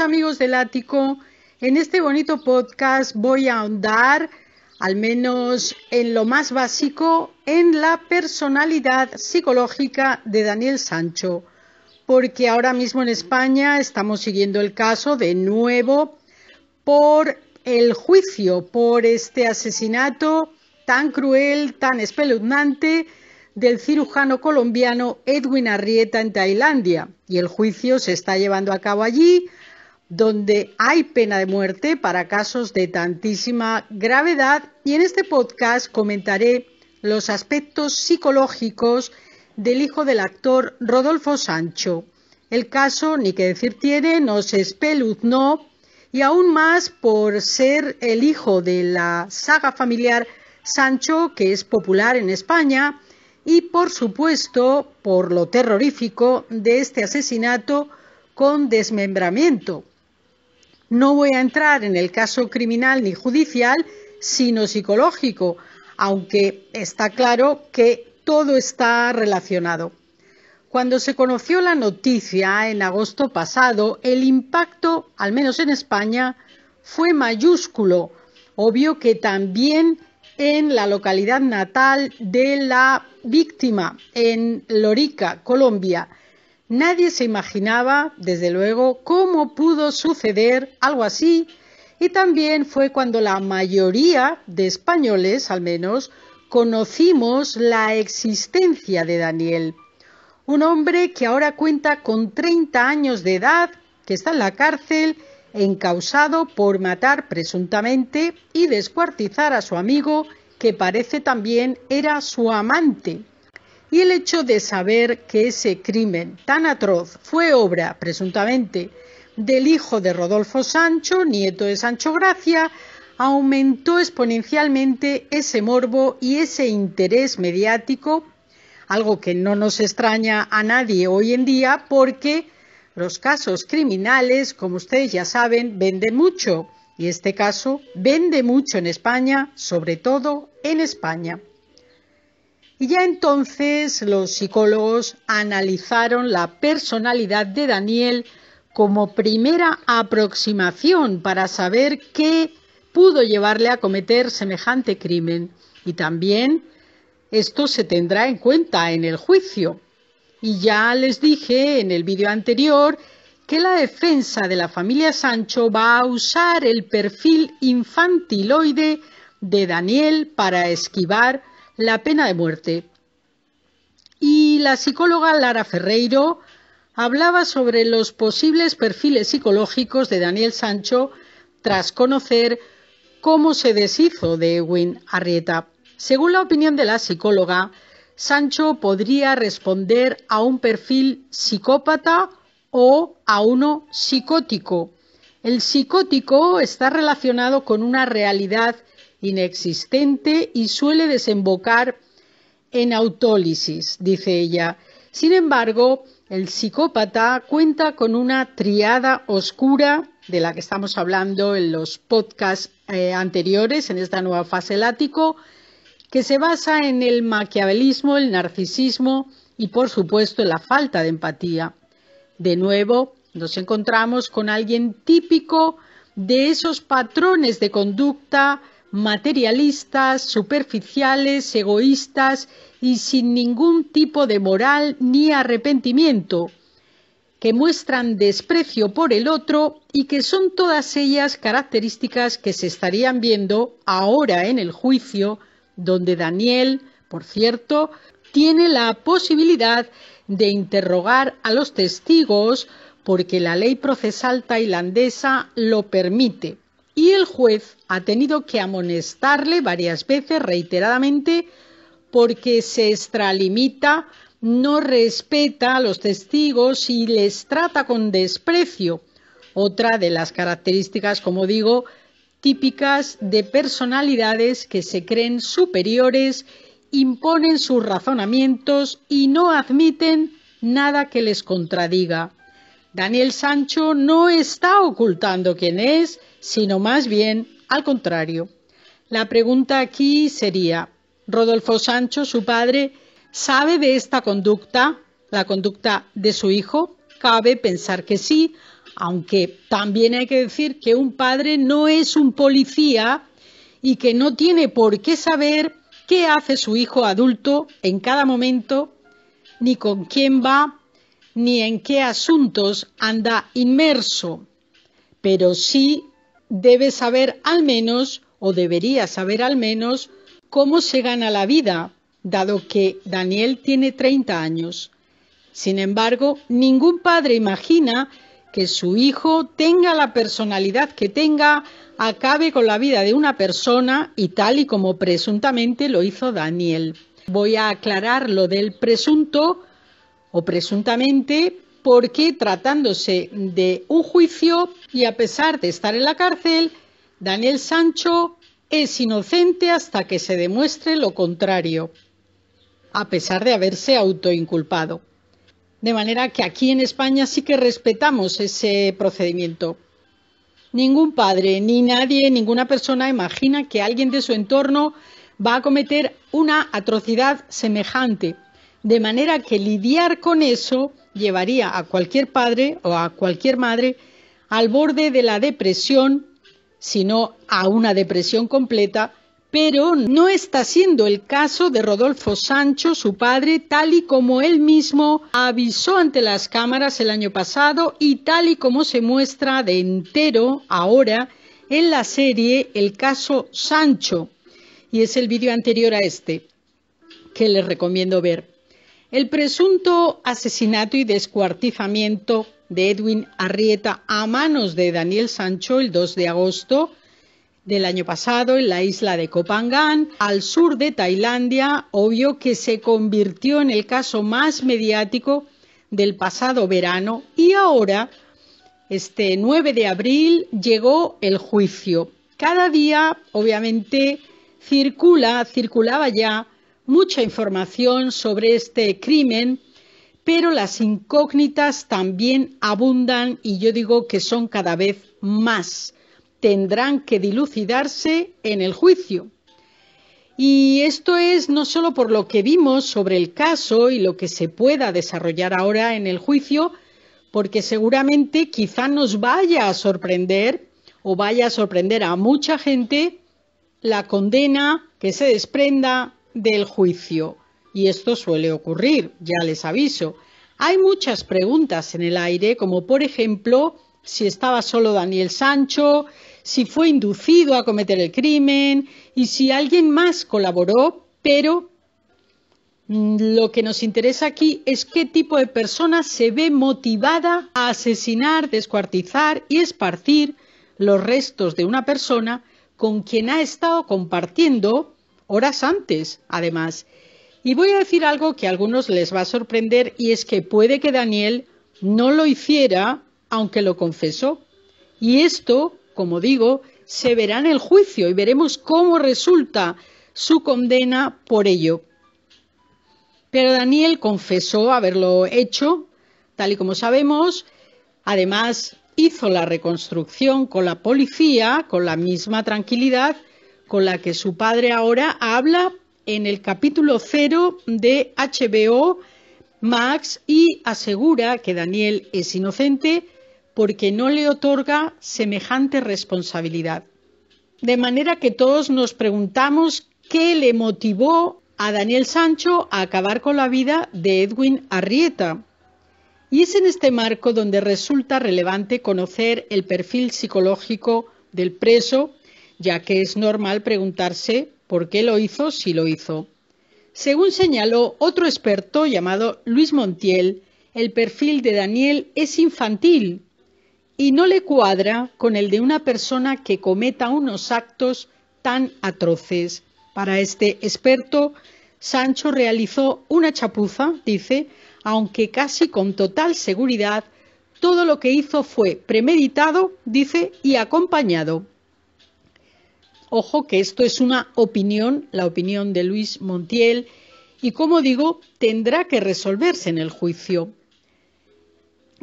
amigos del ático, en este bonito podcast voy a ahondar, al menos en lo más básico, en la personalidad psicológica de Daniel Sancho, porque ahora mismo en España estamos siguiendo el caso de nuevo por el juicio, por este asesinato tan cruel, tan espeluznante, del cirujano colombiano Edwin Arrieta en Tailandia y el juicio se está llevando a cabo allí donde hay pena de muerte para casos de tantísima gravedad y en este podcast comentaré los aspectos psicológicos del hijo del actor Rodolfo Sancho. El caso, ni que decir tiene, nos espeluznó y aún más por ser el hijo de la saga familiar Sancho, que es popular en España, y por supuesto por lo terrorífico de este asesinato con desmembramiento no voy a entrar en el caso criminal ni judicial, sino psicológico, aunque está claro que todo está relacionado. Cuando se conoció la noticia en agosto pasado, el impacto, al menos en España, fue mayúsculo, obvio que también en la localidad natal de la víctima, en Lorica, Colombia, Nadie se imaginaba, desde luego, cómo pudo suceder algo así, y también fue cuando la mayoría de españoles, al menos, conocimos la existencia de Daniel, un hombre que ahora cuenta con 30 años de edad, que está en la cárcel, encausado por matar presuntamente y descuartizar a su amigo, que parece también era su amante, y el hecho de saber que ese crimen tan atroz fue obra, presuntamente, del hijo de Rodolfo Sancho, nieto de Sancho Gracia, aumentó exponencialmente ese morbo y ese interés mediático, algo que no nos extraña a nadie hoy en día porque los casos criminales, como ustedes ya saben, venden mucho y este caso vende mucho en España, sobre todo en España. Y ya entonces los psicólogos analizaron la personalidad de Daniel como primera aproximación para saber qué pudo llevarle a cometer semejante crimen. Y también esto se tendrá en cuenta en el juicio. Y ya les dije en el vídeo anterior que la defensa de la familia Sancho va a usar el perfil infantiloide de Daniel para esquivar la pena de muerte. Y la psicóloga Lara Ferreiro hablaba sobre los posibles perfiles psicológicos de Daniel Sancho tras conocer cómo se deshizo de Edwin Arrieta. Según la opinión de la psicóloga, Sancho podría responder a un perfil psicópata o a uno psicótico. El psicótico está relacionado con una realidad inexistente y suele desembocar en autólisis, dice ella. Sin embargo, el psicópata cuenta con una triada oscura de la que estamos hablando en los podcasts eh, anteriores, en esta nueva fase lático, que se basa en el maquiavelismo, el narcisismo y, por supuesto, la falta de empatía. De nuevo, nos encontramos con alguien típico de esos patrones de conducta materialistas, superficiales, egoístas y sin ningún tipo de moral ni arrepentimiento, que muestran desprecio por el otro y que son todas ellas características que se estarían viendo ahora en el juicio, donde Daniel, por cierto, tiene la posibilidad de interrogar a los testigos porque la ley procesal tailandesa lo permite y el juez ha tenido que amonestarle varias veces reiteradamente porque se extralimita, no respeta a los testigos y les trata con desprecio. Otra de las características, como digo, típicas de personalidades que se creen superiores, imponen sus razonamientos y no admiten nada que les contradiga. Daniel Sancho no está ocultando quién es, sino más bien al contrario. La pregunta aquí sería, ¿Rodolfo Sancho, su padre, sabe de esta conducta, la conducta de su hijo? Cabe pensar que sí, aunque también hay que decir que un padre no es un policía y que no tiene por qué saber qué hace su hijo adulto en cada momento, ni con quién va, ni en qué asuntos anda inmerso, pero sí debe saber al menos, o debería saber al menos, cómo se gana la vida, dado que Daniel tiene 30 años. Sin embargo, ningún padre imagina que su hijo tenga la personalidad que tenga, acabe con la vida de una persona y tal y como presuntamente lo hizo Daniel. Voy a aclarar lo del presunto o presuntamente porque tratándose de un juicio y a pesar de estar en la cárcel, Daniel Sancho es inocente hasta que se demuestre lo contrario, a pesar de haberse autoinculpado. De manera que aquí en España sí que respetamos ese procedimiento. Ningún padre, ni nadie, ninguna persona imagina que alguien de su entorno va a cometer una atrocidad semejante de manera que lidiar con eso llevaría a cualquier padre o a cualquier madre al borde de la depresión, sino a una depresión completa, pero no está siendo el caso de Rodolfo Sancho, su padre, tal y como él mismo avisó ante las cámaras el año pasado y tal y como se muestra de entero ahora en la serie El caso Sancho, y es el vídeo anterior a este, que les recomiendo ver. El presunto asesinato y descuartizamiento de Edwin Arrieta a manos de Daniel Sancho el 2 de agosto del año pasado en la isla de Kopangan, al sur de Tailandia, obvio que se convirtió en el caso más mediático del pasado verano y ahora, este 9 de abril, llegó el juicio. Cada día, obviamente, circula, circulaba ya mucha información sobre este crimen, pero las incógnitas también abundan y yo digo que son cada vez más. Tendrán que dilucidarse en el juicio. Y esto es no solo por lo que vimos sobre el caso y lo que se pueda desarrollar ahora en el juicio, porque seguramente quizá nos vaya a sorprender o vaya a sorprender a mucha gente la condena que se desprenda del juicio. Y esto suele ocurrir, ya les aviso. Hay muchas preguntas en el aire, como por ejemplo, si estaba solo Daniel Sancho, si fue inducido a cometer el crimen y si alguien más colaboró, pero mm, lo que nos interesa aquí es qué tipo de persona se ve motivada a asesinar, descuartizar y esparcir los restos de una persona con quien ha estado compartiendo horas antes, además. Y voy a decir algo que a algunos les va a sorprender y es que puede que Daniel no lo hiciera, aunque lo confesó. Y esto, como digo, se verá en el juicio y veremos cómo resulta su condena por ello. Pero Daniel confesó haberlo hecho, tal y como sabemos. Además, hizo la reconstrucción con la policía, con la misma tranquilidad con la que su padre ahora habla en el capítulo cero de HBO Max y asegura que Daniel es inocente porque no le otorga semejante responsabilidad. De manera que todos nos preguntamos qué le motivó a Daniel Sancho a acabar con la vida de Edwin Arrieta. Y es en este marco donde resulta relevante conocer el perfil psicológico del preso ya que es normal preguntarse por qué lo hizo si lo hizo. Según señaló otro experto llamado Luis Montiel, el perfil de Daniel es infantil y no le cuadra con el de una persona que cometa unos actos tan atroces. Para este experto, Sancho realizó una chapuza, dice, aunque casi con total seguridad, todo lo que hizo fue premeditado, dice, y acompañado. Ojo que esto es una opinión, la opinión de Luis Montiel, y como digo, tendrá que resolverse en el juicio.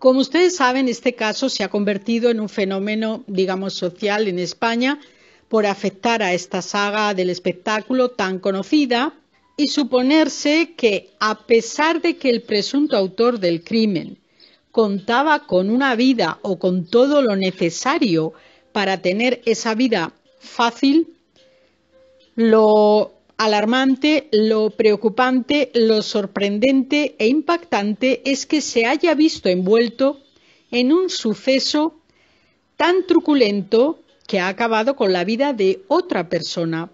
Como ustedes saben, este caso se ha convertido en un fenómeno, digamos, social en España por afectar a esta saga del espectáculo tan conocida y suponerse que, a pesar de que el presunto autor del crimen contaba con una vida o con todo lo necesario para tener esa vida fácil, lo alarmante, lo preocupante, lo sorprendente e impactante es que se haya visto envuelto en un suceso tan truculento que ha acabado con la vida de otra persona.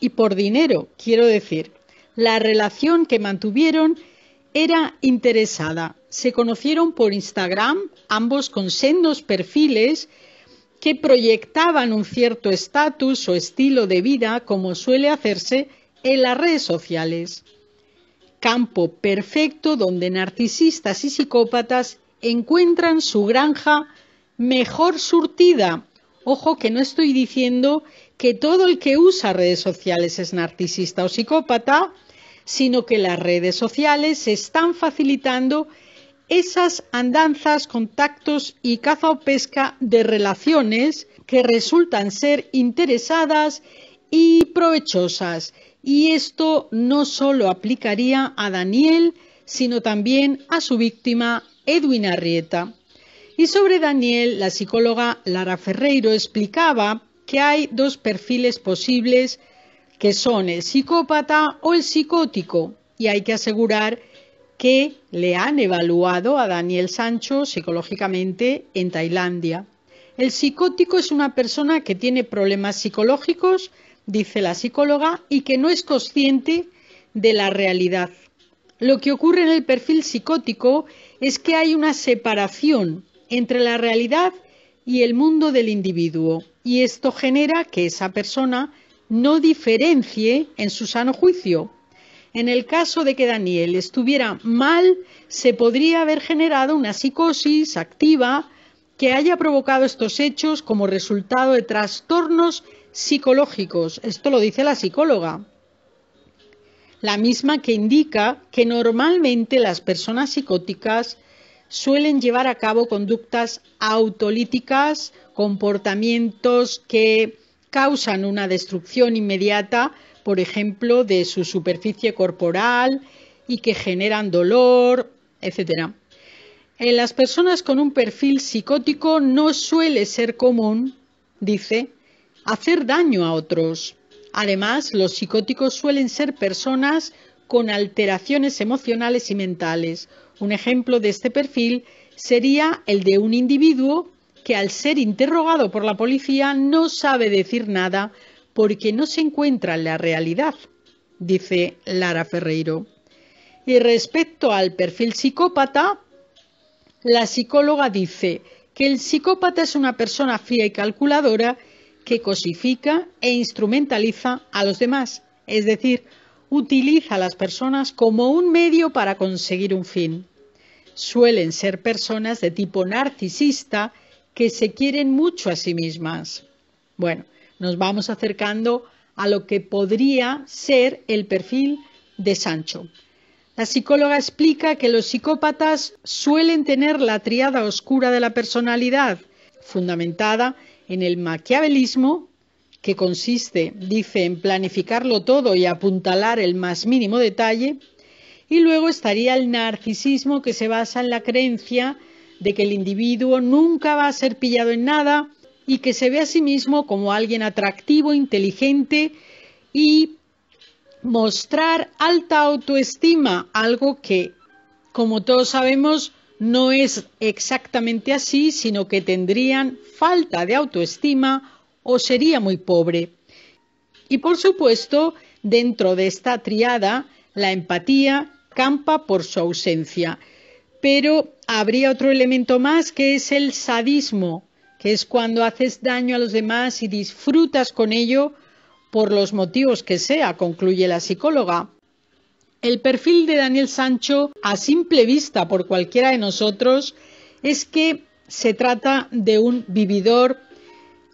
Y por dinero, quiero decir, la relación que mantuvieron era interesada. Se conocieron por Instagram, ambos con sendos perfiles que proyectaban un cierto estatus o estilo de vida como suele hacerse en las redes sociales. Campo perfecto donde narcisistas y psicópatas encuentran su granja mejor surtida. Ojo que no estoy diciendo que todo el que usa redes sociales es narcisista o psicópata, sino que las redes sociales están facilitando esas andanzas, contactos y caza o pesca de relaciones que resultan ser interesadas y provechosas. Y esto no solo aplicaría a Daniel, sino también a su víctima, Edwin Arrieta. Y sobre Daniel, la psicóloga Lara Ferreiro explicaba que hay dos perfiles posibles que son el psicópata o el psicótico, y hay que asegurar que le han evaluado a Daniel Sancho psicológicamente en Tailandia. El psicótico es una persona que tiene problemas psicológicos, dice la psicóloga, y que no es consciente de la realidad. Lo que ocurre en el perfil psicótico es que hay una separación entre la realidad y el mundo del individuo, y esto genera que esa persona no diferencie en su sano juicio en el caso de que Daniel estuviera mal, se podría haber generado una psicosis activa que haya provocado estos hechos como resultado de trastornos psicológicos. Esto lo dice la psicóloga. La misma que indica que normalmente las personas psicóticas suelen llevar a cabo conductas autolíticas, comportamientos que causan una destrucción inmediata por ejemplo, de su superficie corporal y que generan dolor, etc. En eh, las personas con un perfil psicótico no suele ser común, dice, hacer daño a otros. Además, los psicóticos suelen ser personas con alteraciones emocionales y mentales. Un ejemplo de este perfil sería el de un individuo que al ser interrogado por la policía no sabe decir nada porque no se encuentra en la realidad, dice Lara Ferreiro. Y respecto al perfil psicópata, la psicóloga dice que el psicópata es una persona fría y calculadora que cosifica e instrumentaliza a los demás, es decir, utiliza a las personas como un medio para conseguir un fin. Suelen ser personas de tipo narcisista que se quieren mucho a sí mismas. Bueno, nos vamos acercando a lo que podría ser el perfil de Sancho. La psicóloga explica que los psicópatas suelen tener la triada oscura de la personalidad, fundamentada en el maquiavelismo, que consiste, dice, en planificarlo todo y apuntalar el más mínimo detalle, y luego estaría el narcisismo, que se basa en la creencia de que el individuo nunca va a ser pillado en nada y que se ve a sí mismo como alguien atractivo, inteligente y mostrar alta autoestima, algo que, como todos sabemos, no es exactamente así, sino que tendrían falta de autoestima o sería muy pobre. Y por supuesto, dentro de esta triada, la empatía campa por su ausencia. Pero habría otro elemento más que es el sadismo, es cuando haces daño a los demás y disfrutas con ello por los motivos que sea, concluye la psicóloga. El perfil de Daniel Sancho, a simple vista por cualquiera de nosotros, es que se trata de un vividor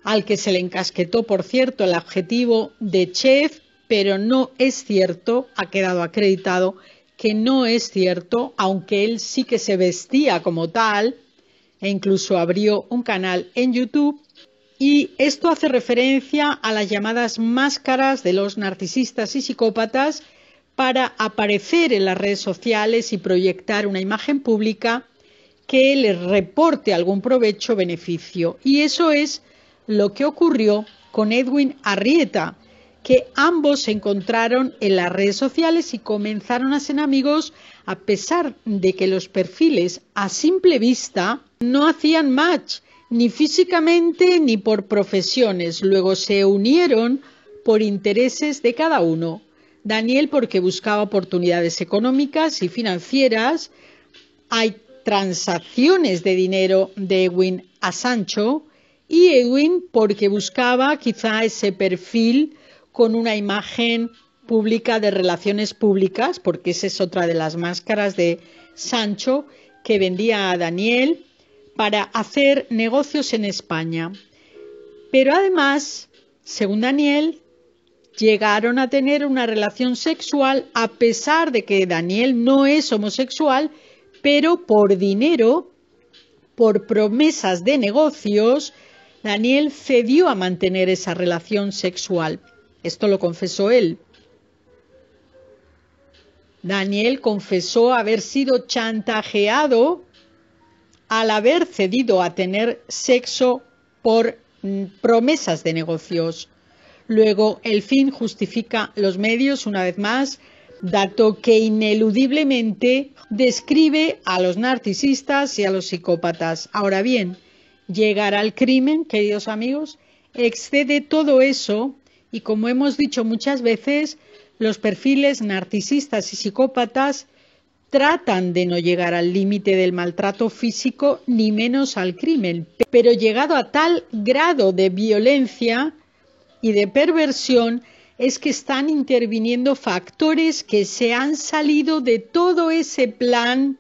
al que se le encasquetó, por cierto, el adjetivo de chef, pero no es cierto, ha quedado acreditado que no es cierto, aunque él sí que se vestía como tal, e incluso abrió un canal en YouTube. Y esto hace referencia a las llamadas máscaras de los narcisistas y psicópatas para aparecer en las redes sociales y proyectar una imagen pública que les reporte algún provecho o beneficio. Y eso es lo que ocurrió con Edwin Arrieta, que ambos se encontraron en las redes sociales y comenzaron a ser amigos a pesar de que los perfiles a simple vista no hacían match, ni físicamente ni por profesiones. Luego se unieron por intereses de cada uno. Daniel porque buscaba oportunidades económicas y financieras. Hay transacciones de dinero de Edwin a Sancho y Edwin porque buscaba quizá ese perfil con una imagen pública de relaciones públicas, porque esa es otra de las máscaras de Sancho que vendía a Daniel para hacer negocios en España. Pero además, según Daniel, llegaron a tener una relación sexual a pesar de que Daniel no es homosexual, pero por dinero, por promesas de negocios, Daniel cedió a mantener esa relación sexual. Esto lo confesó él. Daniel confesó haber sido chantajeado al haber cedido a tener sexo por mm, promesas de negocios. Luego, el fin justifica los medios, una vez más, dato que ineludiblemente describe a los narcisistas y a los psicópatas. Ahora bien, llegar al crimen, queridos amigos, excede todo eso y, como hemos dicho muchas veces, los perfiles narcisistas y psicópatas tratan de no llegar al límite del maltrato físico ni menos al crimen, pero llegado a tal grado de violencia y de perversión es que están interviniendo factores que se han salido de todo ese plan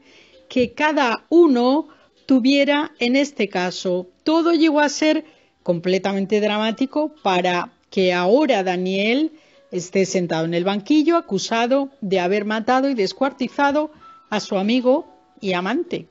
que cada uno tuviera en este caso. Todo llegó a ser completamente dramático para que ahora Daniel esté sentado en el banquillo acusado de haber matado y descuartizado a su amigo y amante.